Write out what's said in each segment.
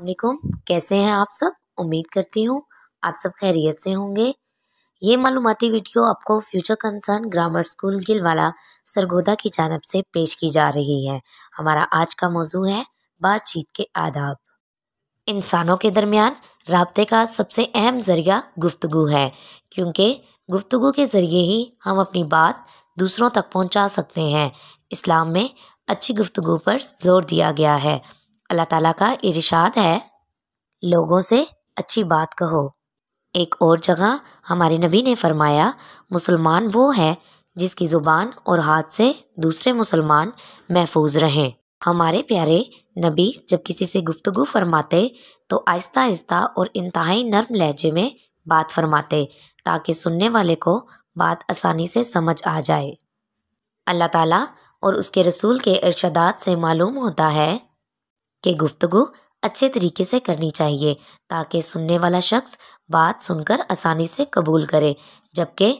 अलकुम कैसे हैं आप सब उम्मीद करती हूँ आप सब खैरियत से होंगे ये मालूमती वीडियो आपको फ्यूचर कंसर्न ग्रामर स्कूल वाला सरगोदा की जानब से पेश की जा रही है हमारा आज का मौजू है बातचीत के आदाब इंसानों के दरमियान रबते का सबसे अहम ज़रिया गुफ्तु है क्योंकि गुफ्तु के ज़रिए ही हम अपनी बात दूसरों तक पहुँचा सकते हैं इस्लाम में अच्छी गुफ्तु पर जोर दिया गया है अल्लाह ताला का इरशाद है लोगों से अच्छी बात कहो एक और जगह हमारे नबी ने फरमाया मुसलमान वो है जिसकी ज़ुबान और हाथ से दूसरे मुसलमान महफूज रहें हमारे प्यारे नबी जब किसी से गुफ्तगु फरमाते तो आहिस्ता आहिस्ता और इंतहाई नर्म लहजे में बात फरमाते ताकि सुनने वाले को बात आसानी से समझ आ जाए अल्लाह ताला और उसके रसूल के इर्शादात से मालूम होता है कि गुफ्तगु अच्छे तरीके से करनी चाहिए ताकि सुनने वाला शख्स बात सुनकर आसानी से कबूल करे जबकि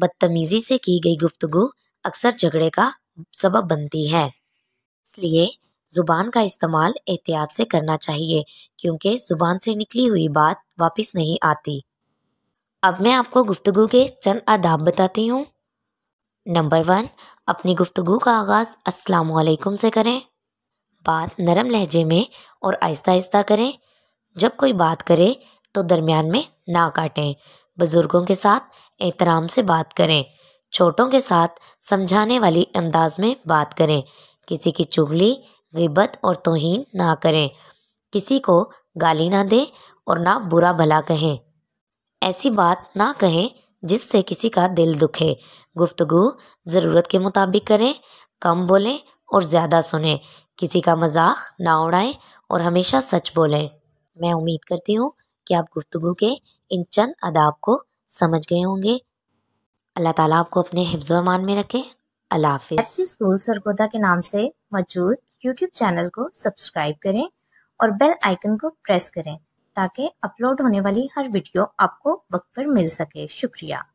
बदतमीज़ी से की गई गुफ्तगु अक्सर झगड़े का सबब बनती है इसलिए ज़ुबान का इस्तेमाल एहतियात से करना चाहिए क्योंकि ज़ुबान से निकली हुई बात वापस नहीं आती अब मैं आपको गुफ्तु के चंद आदाब बताती हूँ नंबर वन अपनी गुफ्तु का आगाज़ अस्सलाम वालेकुम से करें बात नरम लहजे में और आहिस्ता आहिस्ता करें जब कोई बात करे तो दरमियान में ना काटें बुज़ुर्गों के साथ एहतराम से बात करें छोटों के साथ समझाने वाली अंदाज में बात करें किसी की चुगली गिबत और तोहन ना करें किसी को गाली ना दें और ना बुरा भला कहें ऐसी बात ना कहें जिससे किसी का दिल दुखे गुफ्तगु ज़रूरत के मुताबिक करें कम बोलें और ज़्यादा सुने किसी का मजाक ना उड़ाएं और हमेशा सच बोलें मैं उम्मीद करती हूँ कि आप गुफ्तु के इन चंद अदाब को समझ गए होंगे अल्लाह ताला आपको अपने हिफ्ज़ अमान में रखे अल्लाह स्कूल सरगोदा के नाम से मौजूद यूट्यूब चैनल को सब्सक्राइब करें और बेल आइकन को प्रेस करें ताकि अपलोड होने वाली हर वीडियो आपको वक्त पर मिल सके शुक्रिया